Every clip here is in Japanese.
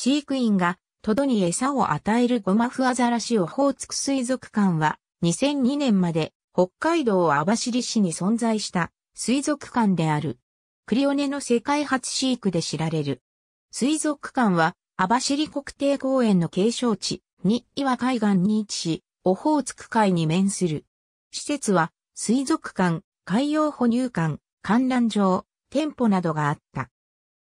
飼育員が、トドに餌を与えるゴマフアザラシオホーツク水族館は、2002年まで北海道網走市に存在した水族館である。クリオネの世界初飼育で知られる。水族館は、網走国定公園の継承地、に岩海岸に位置し、オホーツク海に面する。施設は、水族館、海洋哺乳館、観覧場、店舗などがあった。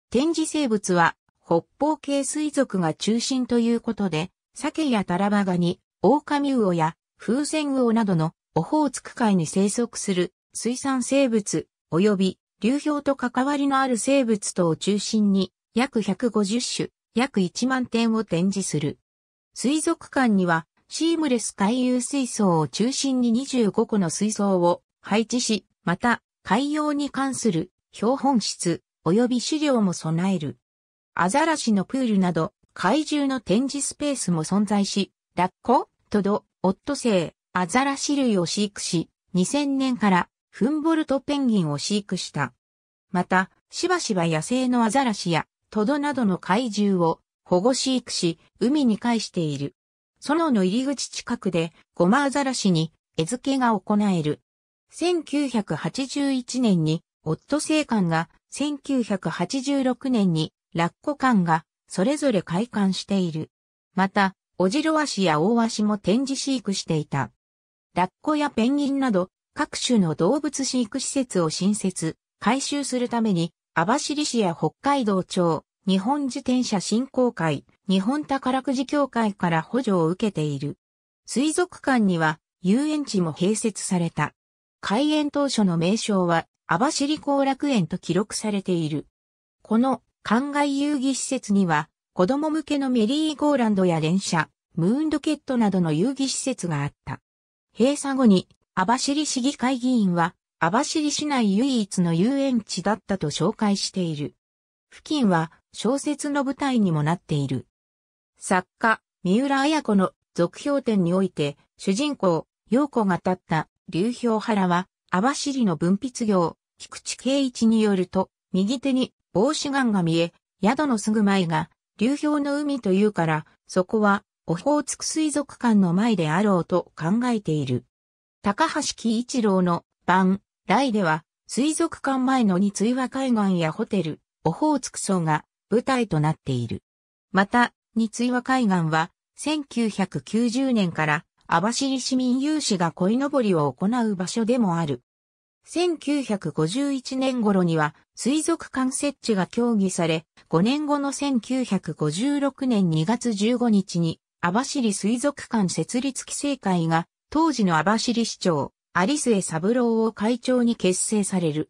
展示生物は、北方系水族が中心ということで、鮭やタラバガニ、オオカミウオや風船魚などのオホーツク海に生息する水産生物及び流氷と関わりのある生物等を中心に約150種、約1万点を展示する。水族館にはシームレス海遊水槽を中心に25個の水槽を配置し、また海洋に関する標本室及び資料も備える。アザラシのプールなど、怪獣の展示スペースも存在し、ラッコ、トド、オットセイ、アザラシ類を飼育し、2000年からフンボルトペンギンを飼育した。また、しばしば野生のアザラシやトドなどの怪獣を保護飼育し、海に返している。園の入り口近くでゴマアザラシに餌付けが行える。1981年にオットセイ館が1986年にラッコ館がそれぞれ開館している。また、オジロワシやオオワシも展示飼育していた。ラッコやペンギンなど各種の動物飼育施設を新設、改修するために、網走市や北海道庁、日本自転車振興会、日本宝くじ協会から補助を受けている。水族館には遊園地も併設された。開園当初の名称は網走後楽園と記録されている。この灌漑遊戯施設には、子供向けのメリーゴーランドや連射、ムーンロケットなどの遊戯施設があった。閉鎖後に、網走市議会議員は、網走市内唯一の遊園地だったと紹介している。付近は小説の舞台にもなっている。作家、三浦綾子の続評展において、主人公、陽子が立った流氷原は、網走の分泌業、菊池圭一によると、右手に帽子岩が見え、宿のすぐ前が、流氷の海というから、そこは、オホーツク水族館の前であろうと考えている。高橋喜一郎の、番、来では、水族館前の二追和海岸やホテル、オホーツク層が、舞台となっている。また、二追和海岸は、1990年から、網走市民有志が鯉のぼりを行う場所でもある。1951年頃には水族館設置が協議され、5年後の1956年2月15日に網走水族館設立規制会が当時の網走市長、有末三郎を会長に結成される。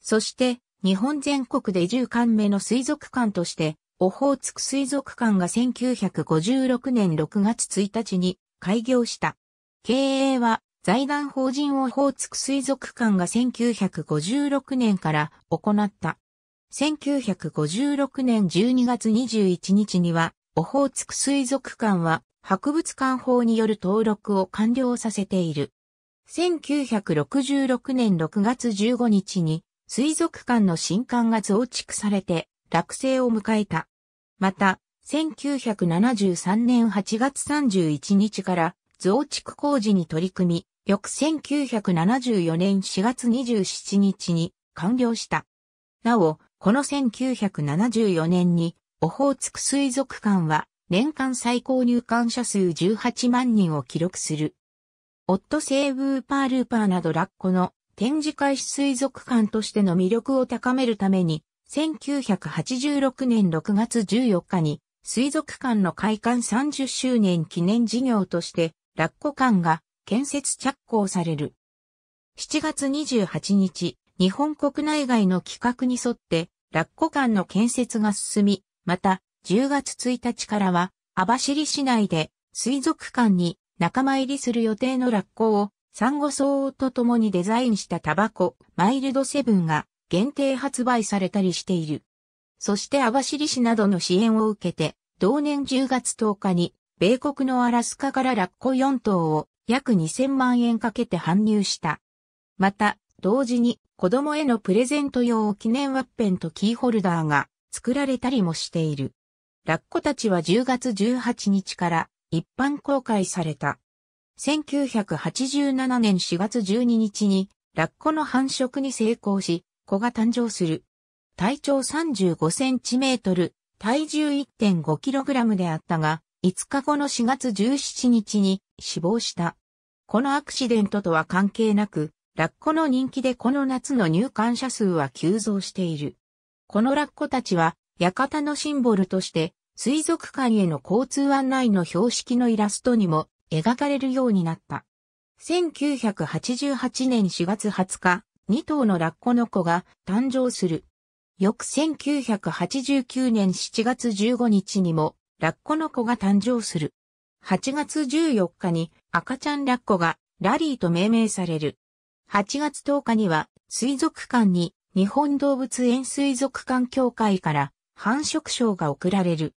そして日本全国で10館目の水族館としてオホーツク水族館が1956年6月1日に開業した。経営は財団法人オホーツク水族館が1956年から行った。1956年12月21日には、オホーツク水族館は博物館法による登録を完了させている。1966年6月15日に水族館の新館が増築されて落成を迎えた。また、1973年8月31日から増築工事に取り組み、翌1974年4月27日に完了した。なお、この1974年に、オホーツク水族館は年間最高入館者数18万人を記録する。オットセイブーパールーパーなどラッコの展示開始水族館としての魅力を高めるために、1986年6月14日に水族館の開館30周年記念事業として、ラッコ館が建設着工される。7月28日、日本国内外の規格に沿って、ラッコ館の建設が進み、また、10月1日からは、網走市内で、水族館に仲間入りする予定のラッコを、サンゴ層と共にデザインしたタバコ、マイルドセブンが限定発売されたりしている。そして網走市などの支援を受けて、同年10月10日に、米国のアラスカからラッコ4頭を約2000万円かけて搬入した。また、同時に子供へのプレゼント用記念ワッペンとキーホルダーが作られたりもしている。ラッコたちは10月18日から一般公開された。1987年4月12日にラッコの繁殖に成功し、子が誕生する。体長35センチメートル、体重1 5キログラムであったが、5日後の4月17日に死亡した。このアクシデントとは関係なく、ラッコの人気でこの夏の入館者数は急増している。このラッコたちは、館のシンボルとして、水族館への交通案内の標識のイラストにも描かれるようになった。1988年4月20日、2頭のラッコの子が誕生する。翌1989年7月15日にもラッコの子が誕生する。8月14日に赤ちゃんラッコがラリーと命名される。8月10日には水族館に日本動物園水族館協会から繁殖賞が贈られる。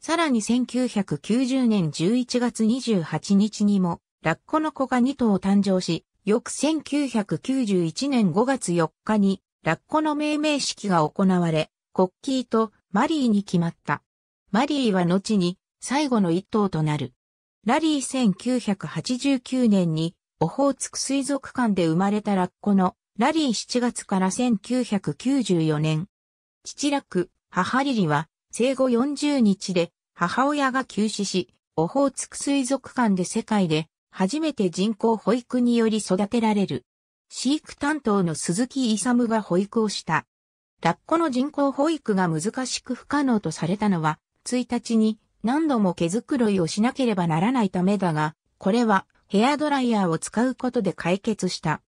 さらに1990年11月28日にもラッコの子が2頭誕生し、翌1991年5月4日にラッコの命名式が行われ、コッキーとマリーに決まった。マリーは後に最後の一頭となる。ラリー1989年にオホーツク水族館で生まれたラッコのラリー7月から1994年。父ラク、母リリは生後40日で母親が急死し、オホーツク水族館で世界で初めて人工保育により育てられる。飼育担当の鈴木勇が保育をした。ラッコの人工保育が難しく不可能とされたのは、1日に何度も毛づくろいをしなければならないためだが、これはヘアドライヤーを使うことで解決した。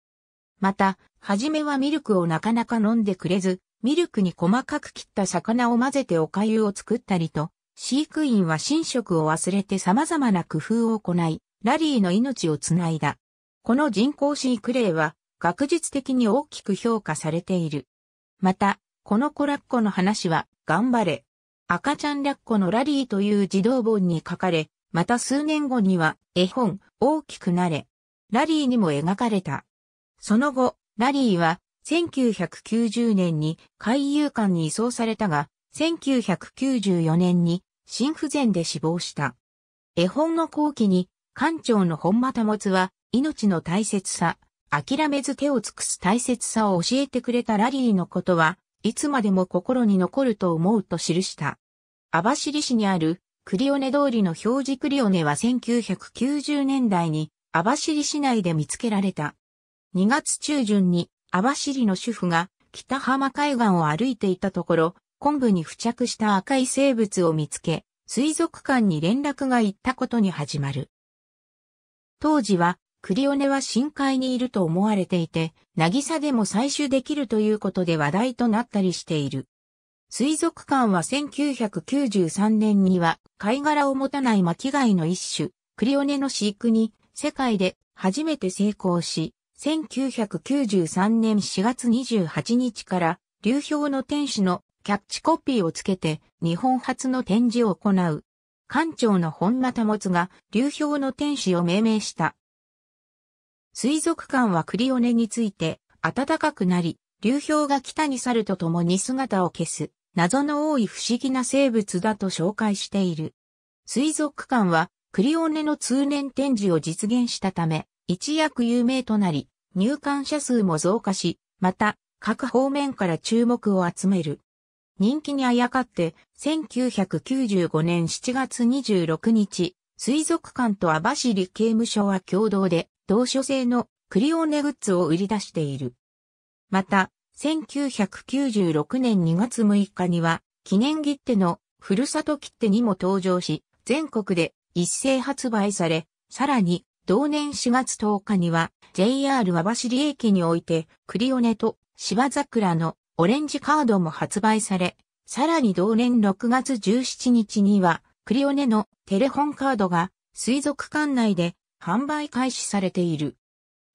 また、はじめはミルクをなかなか飲んでくれず、ミルクに細かく切った魚を混ぜてお粥を作ったりと、飼育員は寝食を忘れて様々な工夫を行い、ラリーの命をつないだ。この人工飼育例は、学術的に大きく評価されている。また、このコラッコの話は、頑張れ、赤ちゃんラッコのラリーという児童本に書かれ、また数年後には絵本、大きくなれ、ラリーにも描かれた。その後、ラリーは1990年に海遊館に移送されたが、1994年に心不全で死亡した。絵本の後期に、館長の本間保は、命の大切さ、諦めず手を尽くす大切さを教えてくれたラリーのことは、いつまでも心に残ると思うと記した。網走市にあるクリオネ通りの表示クリオネは1990年代に網走市内で見つけられた。2月中旬に網走の主婦が北浜海岸を歩いていたところ、昆布に付着した赤い生物を見つけ、水族館に連絡が行ったことに始まる。当時はクリオネは深海にいると思われていて、渚でも採取できるということで話題となったりしている。水族館は1993年には貝殻を持たない巻貝の一種、クリオネの飼育に世界で初めて成功し、1993年4月28日から流氷の天使のキャッチコピーをつけて日本初の展示を行う。館長の本間保が流氷の天使を命名した。水族館はクリオネについて暖かくなり、流氷が北に去るとともに姿を消す謎の多い不思議な生物だと紹介している。水族館はクリオネの通年展示を実現したため、一躍有名となり、入館者数も増加し、また各方面から注目を集める。人気にあやかって、1995年7月26日、水族館と網走刑務所は共同で、同書製のクリオネグッズを売り出している。また、1996年2月6日には、記念切手のふるさと切手にも登場し、全国で一斉発売され、さらに、同年4月10日には、JR 和走駅において、クリオネと芝桜のオレンジカードも発売され、さらに同年6月17日には、クリオネのテレホンカードが水族館内で販売開始されている。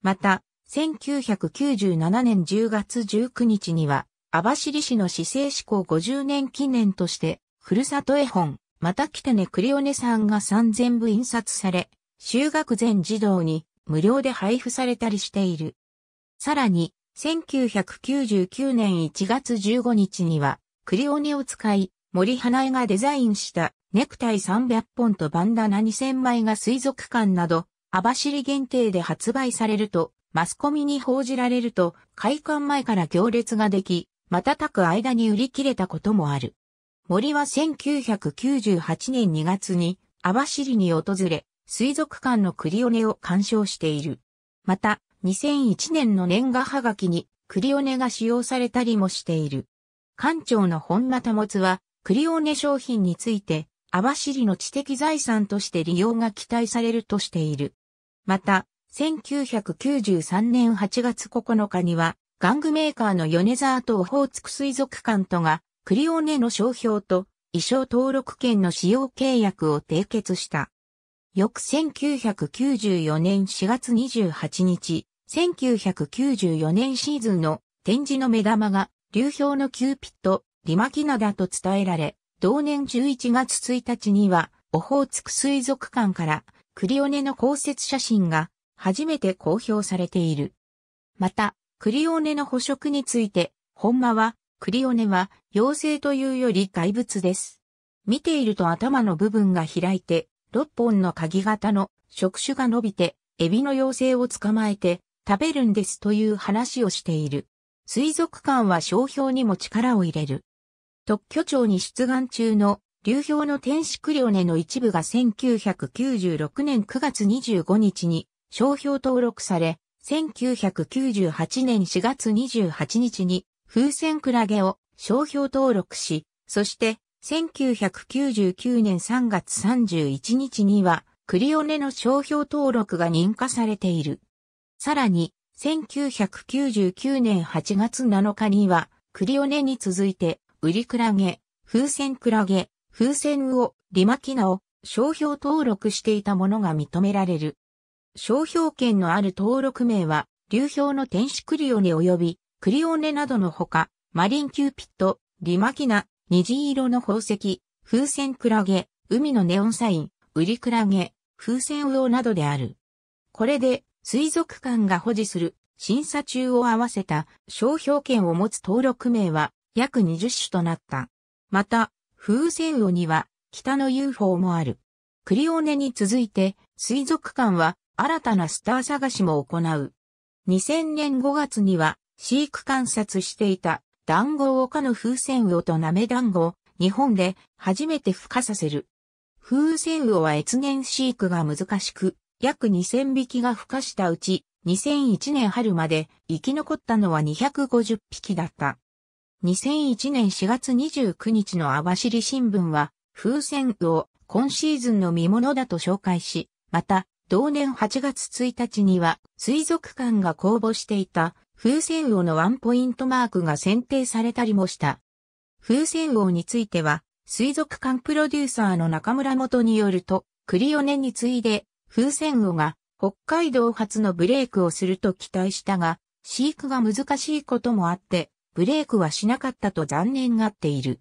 また、1997年10月19日には、網走市の市政志向50年記念として、ふるさと絵本、また来てねクリオネさんが3000部印刷され、修学前児童に無料で配布されたりしている。さらに、1999年1月15日には、クリオネを使い、森花江がデザインしたネクタイ300本とバンダナ2000枚が水族館など網走限定で発売されると、マスコミに報じられると、開館前から行列ができ、瞬く間に売り切れたこともある。森は1998年2月に、網走に訪れ、水族館のクリオネを鑑賞している。また、2001年の年賀はがきに、クリオネが使用されたりもしている。館長の本間保は、クリオネ商品について、網走の知的財産として利用が期待されるとしている。また、1993年8月9日には、玩具メーカーの米沢とオホーツク水族館とが、クリオネの商標と衣装登録権の使用契約を締結した。翌1994年4月28日、1994年シーズンの展示の目玉が、流氷のキューピット、リマキナだと伝えられ、同年11月1日には、オホーツク水族館から、クリオネの公設写真が初めて公表されている。また、クリオネの捕食について、本間は、クリオネは妖精というより怪物です。見ていると頭の部分が開いて、6本の鍵型の触手が伸びて、エビの妖精を捕まえて食べるんですという話をしている。水族館は商標にも力を入れる。特許庁に出願中の流氷の天使クリオネの一部が1996年9月25日に商標登録され、1998年4月28日に風船クラゲを商標登録し、そして1999年3月31日にはクリオネの商標登録が認可されている。さらに、1999年8月7日にはクリオネに続いてウリクラゲ、風船クラゲ、風船魚、リマキナを、商標登録していたものが認められる。商標権のある登録名は、流氷の天使クリオネ及び、クリオネなどのほか、マリンキューピット、リマキナ、虹色の宝石、風船クラゲ、海のネオンサイン、ウリクラゲ、風船魚などである。これで、水族館が保持する審査中を合わせた商標権を持つ登録名は約20種となった。また、風船魚には北の UFO もある。クリオネに続いて水族館は新たなスター探しも行う。2000年5月には飼育観察していた団子を丘の風船魚と舐め団子を日本で初めて孵化させる。風船魚は越年飼育が難しく、約2000匹が孵化したうち2001年春まで生き残ったのは250匹だった。2001年4月29日の網走新聞は、風船魚、今シーズンの見物だと紹介し、また、同年8月1日には、水族館が公募していた、風船魚のワンポイントマークが選定されたりもした。風船魚については、水族館プロデューサーの中村元によると、クリオネに次いで、風船魚が北海道初のブレイクをすると期待したが、飼育が難しいこともあって、ブレイクはしなかったと残念がっている。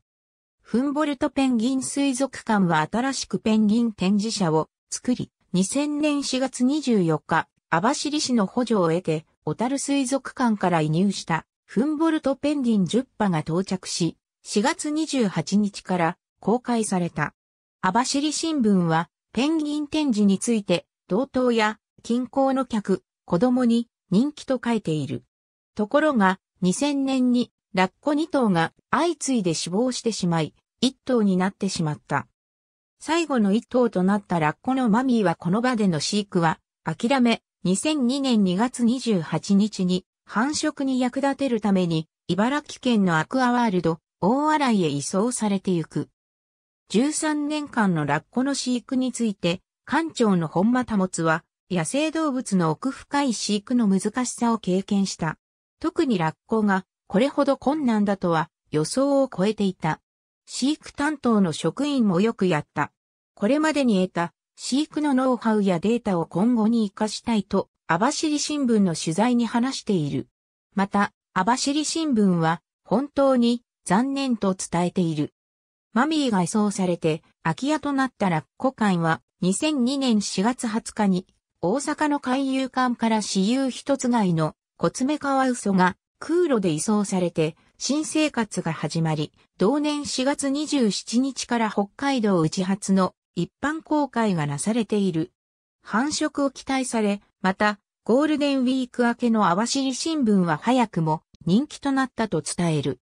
フンボルトペンギン水族館は新しくペンギン展示車を作り、2000年4月24日、網走市の補助を得て、小樽水族館から移入したフンボルトペンギン10羽が到着し、4月28日から公開された。網走新聞は、ペンギン展示について、同等や近郊の客、子供に人気と書いている。ところが、2000年にラッコ2頭が相次いで死亡してしまい、1頭になってしまった。最後の1頭となったラッコのマミーはこの場での飼育は諦め、2002年2月28日に繁殖に役立てるために茨城県のアクアワールド大洗へ移送されてゆく。13年間のラッコの飼育について、館長の本間保は、野生動物の奥深い飼育の難しさを経験した。特にラッコがこれほど困難だとは予想を超えていた。飼育担当の職員もよくやった。これまでに得た飼育のノウハウやデータを今後に活かしたいと、網走新聞の取材に話している。また、網走新聞は本当に残念と伝えている。マミーが移送されて空き家となったラッコ館は2002年4月20日に大阪の海遊館から私有一つ街のコツメカワウソが空路で移送されて新生活が始まり、同年4月27日から北海道内発の一般公開がなされている。繁殖を期待され、また、ゴールデンウィーク明けの網走新聞は早くも人気となったと伝える。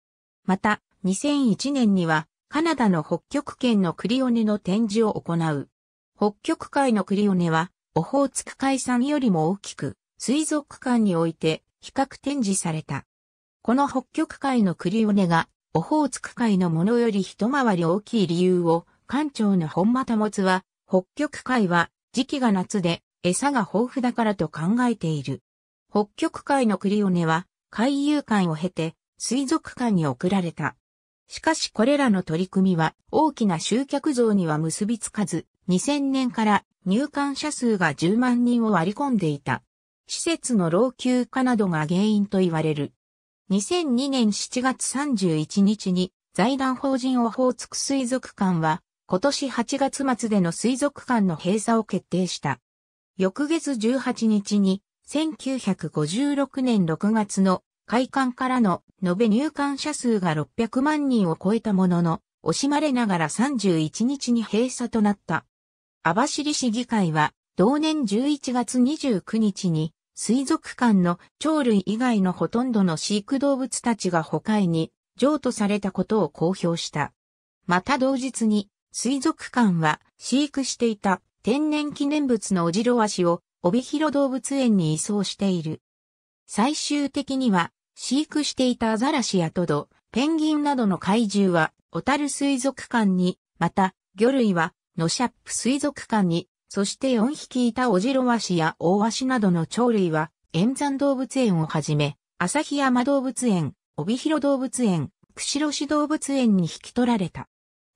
また、2001年には、カナダの北極圏のクリオネの展示を行う。北極海のクリオネは、オホーツク海産よりも大きく、水族館において比較展示された。この北極海のクリオネが、オホーツク海のものより一回り大きい理由を、館長の本間保つは、北極海は時期が夏で餌が豊富だからと考えている。北極海のクリオネは海遊館を経て水族館に送られた。しかしこれらの取り組みは大きな集客像には結びつかず、2000年から入館者数が10万人を割り込んでいた。施設の老朽化などが原因と言われる。2002年7月31日に財団法人オホーツク水族館は今年8月末での水族館の閉鎖を決定した。翌月18日に1956年6月の開館からの延べ入館者数が600万人を超えたものの、惜しまれながら31日に閉鎖となった。網走市議会は同年11月29日に水族館の鳥類以外のほとんどの飼育動物たちが捕獲に譲渡されたことを公表した。また同日に、水族館は飼育していた天然記念物のオジロワシを帯広動物園に移送している。最終的には、飼育していたアザラシやトド、ペンギンなどの怪獣は、小樽水族館に、また、魚類は、ノシャップ水族館にそして4匹いたオジロワシやオオワシなどの鳥類は、塩山動物園をはじめ、旭山動物園、帯広動物園、釧路市動物園に引き取られた。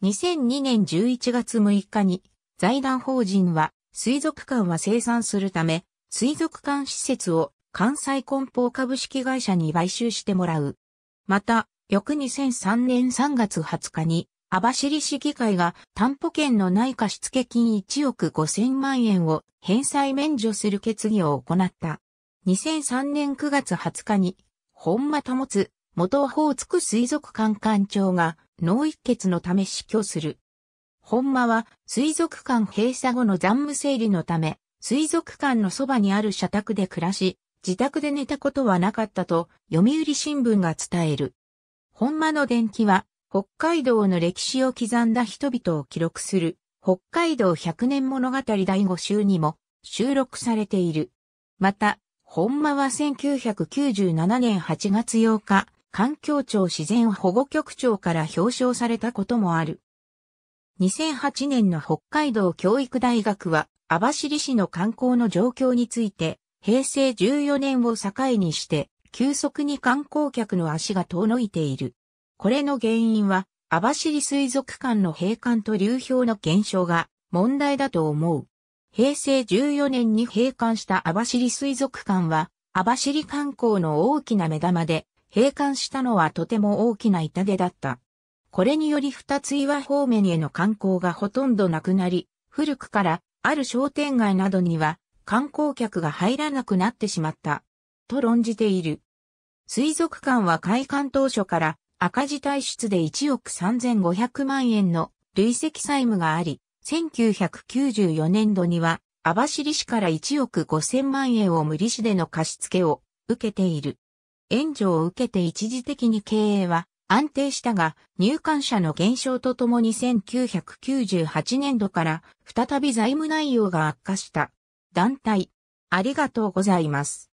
2002年11月6日に、財団法人は、水族館は生産するため、水族館施設を関西梱包株式会社に買収してもらう。また、翌2003年3月20日に、網走市議会が担保権のない貸付金1億5000万円を返済免除する決議を行った。2003年9月20日に、本間保つ元法ホーツク水族館館長が脳一血のため死去する。本間は水族館閉鎖後の残務整理のため、水族館のそばにある社宅で暮らし、自宅で寝たことはなかったと読売新聞が伝える。本間の電気は北海道の歴史を刻んだ人々を記録する、北海道百年物語第5集にも収録されている。また、本間は1997年8月8日、環境庁自然保護局長から表彰されたこともある。2008年の北海道教育大学は、網走市の観光の状況について、平成14年を境にして、急速に観光客の足が遠のいている。これの原因は、網走水族館の閉館と流氷の減少が問題だと思う。平成14年に閉館した網走水族館は、網走観光の大きな目玉で、閉館したのはとても大きな痛手だった。これにより二つ岩方面への観光がほとんどなくなり、古くからある商店街などには観光客が入らなくなってしまった。と論じている。水族館は開館当初から赤字体質で1億3500万円の累積債務があり、1994年度には、網走市から1億5000万円を無利子での貸付を受けている。援助を受けて一時的に経営は安定したが、入管者の減少とともに1998年度から再び財務内容が悪化した。団体、ありがとうございます。